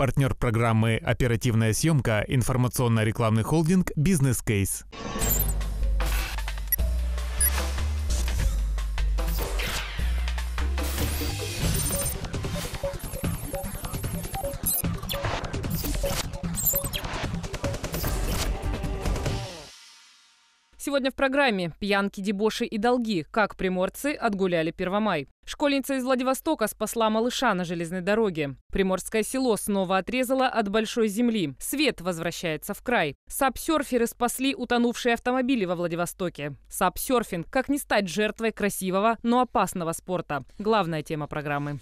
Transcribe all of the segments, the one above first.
Партнер программы «Оперативная съемка» информационно-рекламный холдинг «Бизнес Кейс». сегодня в программе «Пьянки, дебоши и долги. Как приморцы отгуляли Первомай». Школьница из Владивостока спасла малыша на железной дороге. Приморское село снова отрезало от большой земли. Свет возвращается в край. Сапсерферы спасли утонувшие автомобили во Владивостоке. Сапсерфинг – как не стать жертвой красивого, но опасного спорта. Главная тема программы.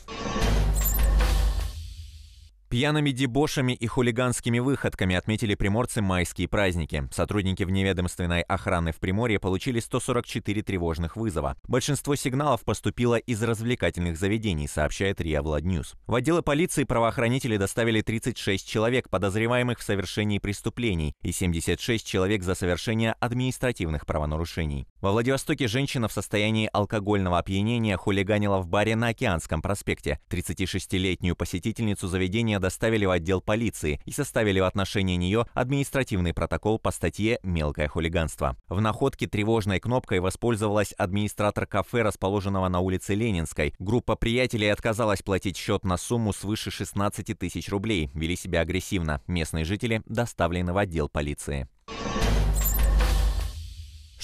Пьяными дебошами и хулиганскими выходками отметили приморцы майские праздники. Сотрудники вневедомственной охраны в Приморье получили 144 тревожных вызова. Большинство сигналов поступило из развлекательных заведений, сообщает РИА Владньюз. В отделы полиции правоохранители доставили 36 человек, подозреваемых в совершении преступлений, и 76 человек за совершение административных правонарушений. Во Владивостоке женщина в состоянии алкогольного опьянения хулиганила в баре на Океанском проспекте. 36-летнюю посетительницу заведения доставили в отдел полиции и составили в отношении нее административный протокол по статье «Мелкое хулиганство». В находке тревожной кнопкой воспользовалась администратор кафе, расположенного на улице Ленинской. Группа приятелей отказалась платить счет на сумму свыше 16 тысяч рублей, вели себя агрессивно. Местные жители доставлены в отдел полиции.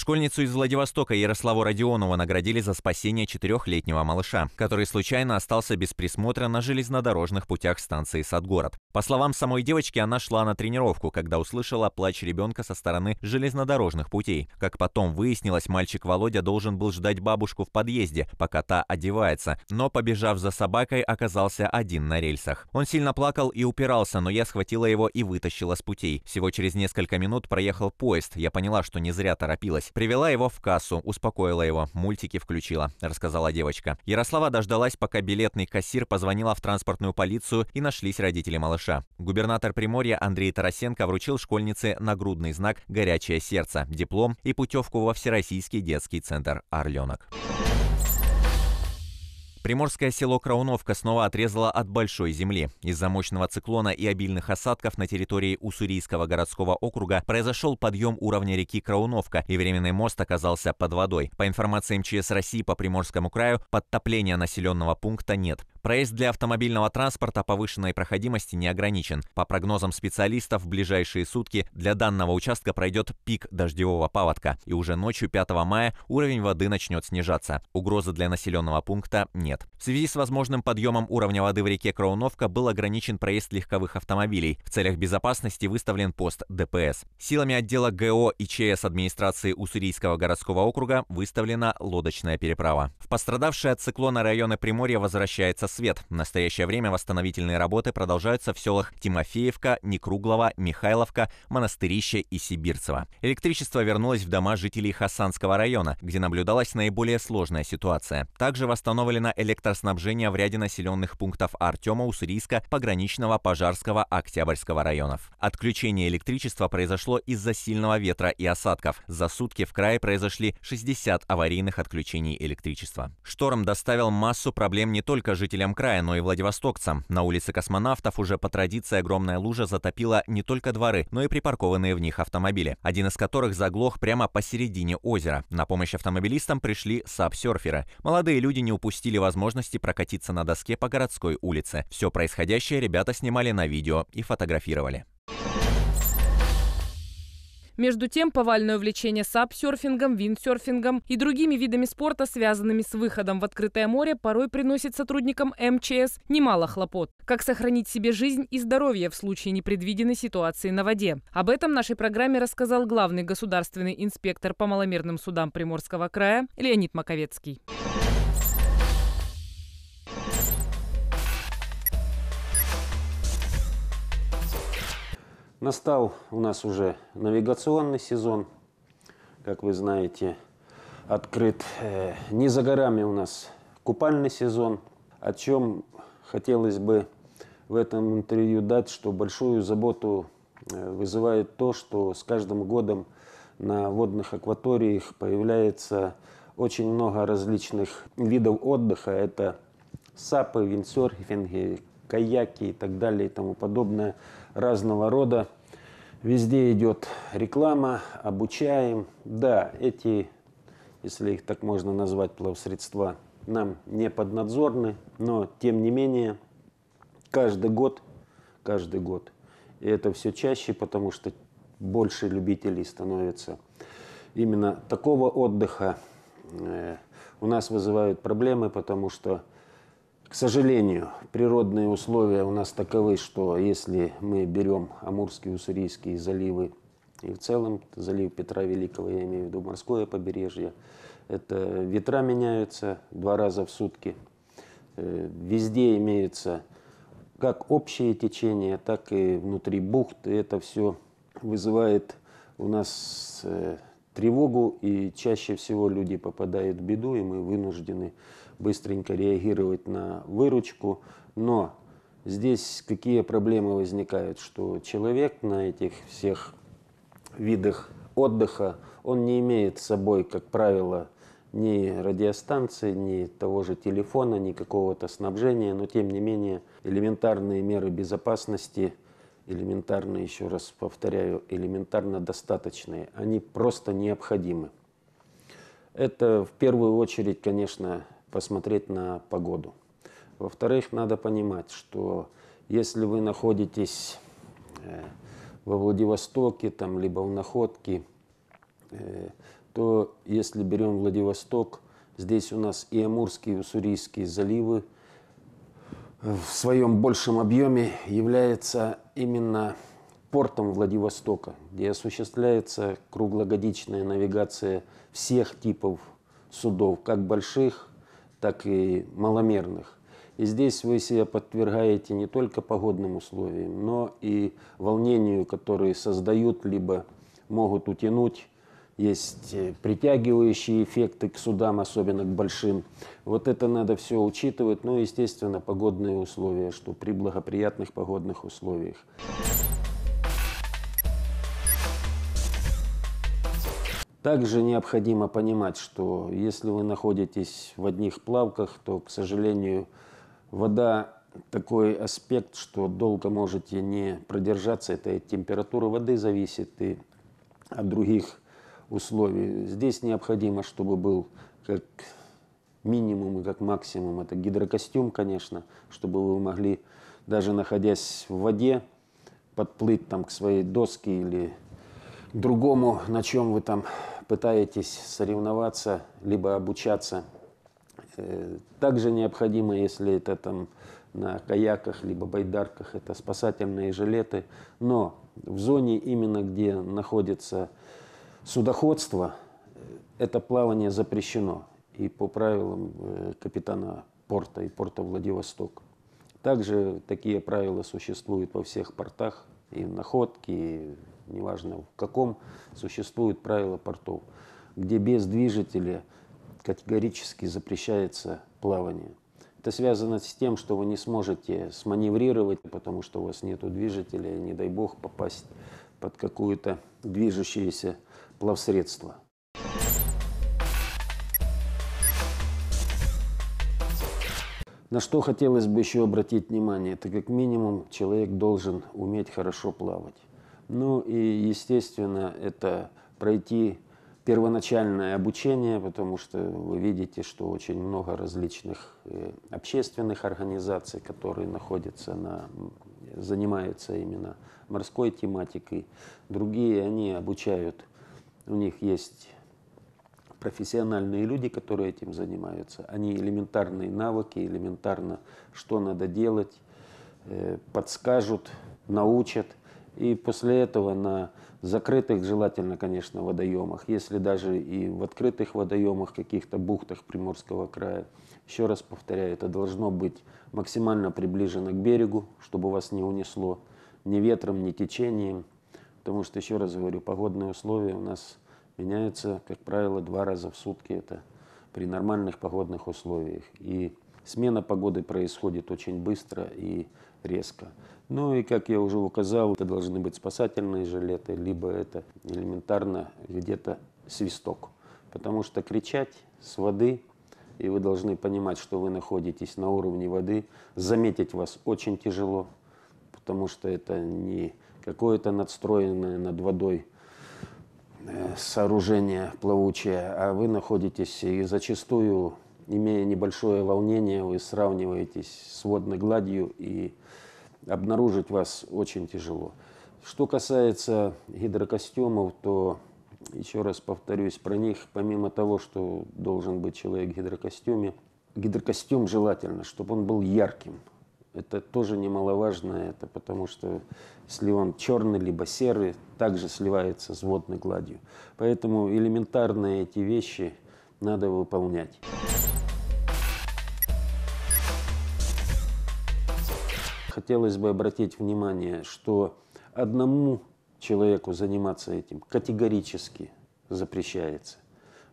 Школьницу из Владивостока Ярославу Родионову наградили за спасение четырехлетнего малыша, который случайно остался без присмотра на железнодорожных путях станции Садгород. По словам самой девочки, она шла на тренировку, когда услышала плач ребенка со стороны железнодорожных путей. Как потом выяснилось, мальчик Володя должен был ждать бабушку в подъезде, пока та одевается, но, побежав за собакой, оказался один на рельсах. Он сильно плакал и упирался, но я схватила его и вытащила с путей. Всего через несколько минут проехал поезд, я поняла, что не зря торопилась. Привела его в кассу, успокоила его, мультики включила, рассказала девочка. Ярослава дождалась, пока билетный кассир позвонила в транспортную полицию и нашлись родители малыша. Губернатор Приморья Андрей Тарасенко вручил школьнице нагрудный знак «Горячее сердце», диплом и путевку во Всероссийский детский центр «Орленок». Приморское село Крауновка снова отрезало от большой земли. Из-за мощного циклона и обильных осадков на территории Уссурийского городского округа произошел подъем уровня реки Крауновка, и временный мост оказался под водой. По информации МЧС России по Приморскому краю, подтопления населенного пункта нет. Проезд для автомобильного транспорта повышенной проходимости не ограничен. По прогнозам специалистов, в ближайшие сутки для данного участка пройдет пик дождевого паводка, и уже ночью 5 мая уровень воды начнет снижаться. Угрозы для населенного пункта нет. В связи с возможным подъемом уровня воды в реке Крауновка был ограничен проезд легковых автомобилей. В целях безопасности выставлен пост ДПС. Силами отдела ГО и ЧС администрации Уссурийского городского округа выставлена лодочная переправа. В пострадавшие от циклона районы Приморья возвращается свет. В настоящее время восстановительные работы продолжаются в селах Тимофеевка, Некруглова, Михайловка, Монастырище и Сибирцево. Электричество вернулось в дома жителей Хасанского района, где наблюдалась наиболее сложная ситуация. Также восстановлено электроснабжение в ряде населенных пунктов Артема, Уссурийска, Пограничного, Пожарского, Октябрьского районов. Отключение электричества произошло из-за сильного ветра и осадков. За сутки в крае произошли 60 аварийных отключений электричества строительства. Шторм доставил массу проблем не только жителям края, но и владивостокцам. На улице космонавтов уже по традиции огромная лужа затопила не только дворы, но и припаркованные в них автомобили, один из которых заглох прямо посередине озера. На помощь автомобилистам пришли сапсерферы. Молодые люди не упустили возможности прокатиться на доске по городской улице. Все происходящее ребята снимали на видео и фотографировали. Между тем, повальное увлечение сапсерфингом, виндсерфингом и другими видами спорта, связанными с выходом в открытое море, порой приносит сотрудникам МЧС немало хлопот. Как сохранить себе жизнь и здоровье в случае непредвиденной ситуации на воде? Об этом нашей программе рассказал главный государственный инспектор по маломерным судам Приморского края Леонид Маковецкий. Настал у нас уже навигационный сезон. Как вы знаете, открыт э, не за горами у нас купальный сезон. О чем хотелось бы в этом интервью дать, что большую заботу э, вызывает то, что с каждым годом на водных акваториях появляется очень много различных видов отдыха. Это сапы, виндсерфинги, каяки и так далее и тому подобное разного рода. Везде идет реклама, обучаем. Да, эти, если их так можно назвать, плавсредства, нам не поднадзорны, но тем не менее каждый год, каждый год, и это все чаще, потому что больше любителей становится именно такого отдыха. Э, у нас вызывают проблемы, потому что к сожалению, природные условия у нас таковы, что если мы берем Амурские, Уссурийские заливы и в целом залив Петра Великого, я имею в виду морское побережье, это ветра меняются два раза в сутки. Э, везде имеются как общие течения, так и внутри бухты, это все вызывает у нас э, тревогу, и чаще всего люди попадают в беду, и мы вынуждены быстренько реагировать на выручку. Но здесь какие проблемы возникают, что человек на этих всех видах отдыха, он не имеет с собой, как правило, ни радиостанции, ни того же телефона, ни какого-то снабжения, но тем не менее элементарные меры безопасности – элементарно, еще раз повторяю, элементарно достаточные, они просто необходимы. Это в первую очередь, конечно, посмотреть на погоду. Во-вторых, надо понимать, что если вы находитесь э, во Владивостоке, там, либо в Находке, э, то если берем Владивосток, здесь у нас и Амурские, и Уссурийские заливы, в своем большем объеме является именно портом Владивостока, где осуществляется круглогодичная навигация всех типов судов, как больших, так и маломерных. И здесь вы себя подвергаете не только погодным условиям, но и волнению, которые создают, либо могут утянуть есть э, притягивающие эффекты к судам, особенно к большим. Вот это надо все учитывать, ну естественно, погодные условия, что при благоприятных погодных условиях. Также необходимо понимать, что если вы находитесь в одних плавках, то, к сожалению, вода такой аспект, что долго можете не продержаться. Это от температуры воды зависит и от других условий. Здесь необходимо, чтобы был как минимум и как максимум это гидрокостюм, конечно, чтобы вы могли, даже находясь в воде, подплыть там к своей доске или к другому, на чем вы там пытаетесь соревноваться, либо обучаться. Э, также необходимо, если это там на каяках, либо байдарках, это спасательные жилеты. Но в зоне именно, где находится Судоходство э, – это плавание запрещено и по правилам э, капитана порта и порта Владивосток. Также такие правила существуют во всех портах, и в находке, и неважно в каком, существуют правила портов, где без движителя категорически запрещается плавание. Это связано с тем, что вы не сможете сманеврировать, потому что у вас нет движителя, и не дай бог попасть под какую-то движущуюся плавсредства. На что хотелось бы еще обратить внимание, это как минимум человек должен уметь хорошо плавать. Ну и, естественно, это пройти первоначальное обучение, потому что вы видите, что очень много различных э, общественных организаций, которые находятся на, занимаются именно морской тематикой. Другие, они обучают у них есть профессиональные люди, которые этим занимаются. Они элементарные навыки, элементарно, что надо делать, э, подскажут, научат. И после этого на закрытых, желательно, конечно, водоемах, если даже и в открытых водоемах, каких-то бухтах Приморского края, еще раз повторяю, это должно быть максимально приближено к берегу, чтобы вас не унесло ни ветром, ни течением – Потому что, еще раз говорю, погодные условия у нас меняются, как правило, два раза в сутки. Это при нормальных погодных условиях. И смена погоды происходит очень быстро и резко. Ну и, как я уже указал, это должны быть спасательные жилеты, либо это элементарно где-то свисток. Потому что кричать с воды, и вы должны понимать, что вы находитесь на уровне воды, заметить вас очень тяжело, потому что это не какое-то надстроенное над водой э, сооружение плавучее, а вы находитесь и зачастую, имея небольшое волнение, вы сравниваетесь с водной гладью и обнаружить вас очень тяжело. Что касается гидрокостюмов, то еще раз повторюсь про них, помимо того, что должен быть человек в гидрокостюме, гидрокостюм желательно, чтобы он был ярким, это тоже немаловажно, это потому что если он черный либо серый, также сливается с водной гладью. Поэтому элементарные эти вещи надо выполнять. Хотелось бы обратить внимание, что одному человеку заниматься этим категорически запрещается.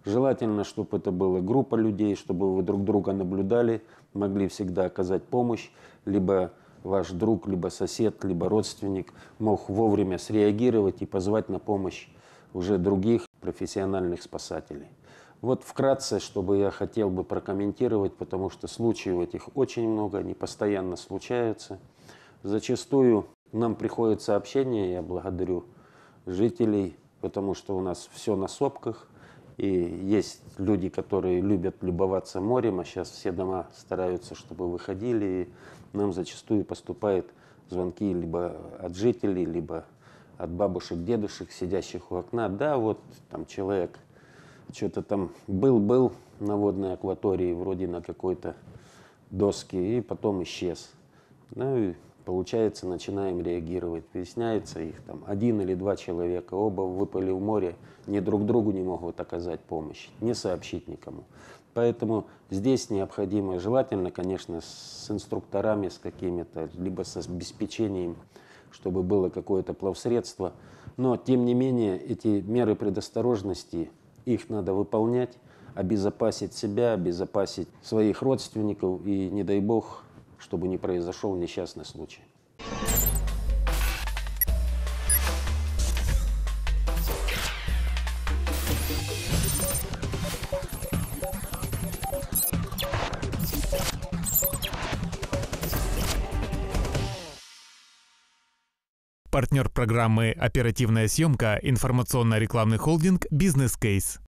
Желательно, чтобы это была группа людей, чтобы вы друг друга наблюдали – могли всегда оказать помощь, либо ваш друг, либо сосед, либо родственник мог вовремя среагировать и позвать на помощь уже других профессиональных спасателей. Вот вкратце, чтобы я хотел бы прокомментировать, потому что случаев этих очень много, они постоянно случаются. Зачастую нам приходят сообщения, я благодарю жителей, потому что у нас все на сопках, и есть люди, которые любят любоваться морем, а сейчас все дома стараются, чтобы выходили. И нам зачастую поступают звонки либо от жителей, либо от бабушек, дедушек, сидящих у окна. Да, вот там человек что-то там был-был на водной акватории, вроде на какой-то доске, и потом исчез. Ну и Получается, начинаем реагировать. Выясняется, их там один или два человека, оба выпали в море, ни друг другу не могут оказать помощь, не сообщить никому. Поэтому здесь необходимо, желательно, конечно, с инструкторами, с какими-то, либо с обеспечением, чтобы было какое-то плавсредство. Но, тем не менее, эти меры предосторожности, их надо выполнять, обезопасить себя, обезопасить своих родственников и, не дай бог, чтобы не произошел несчастный случай. Партнер программы «Оперативная съемка» информационно-рекламный холдинг «Бизнес Кейс».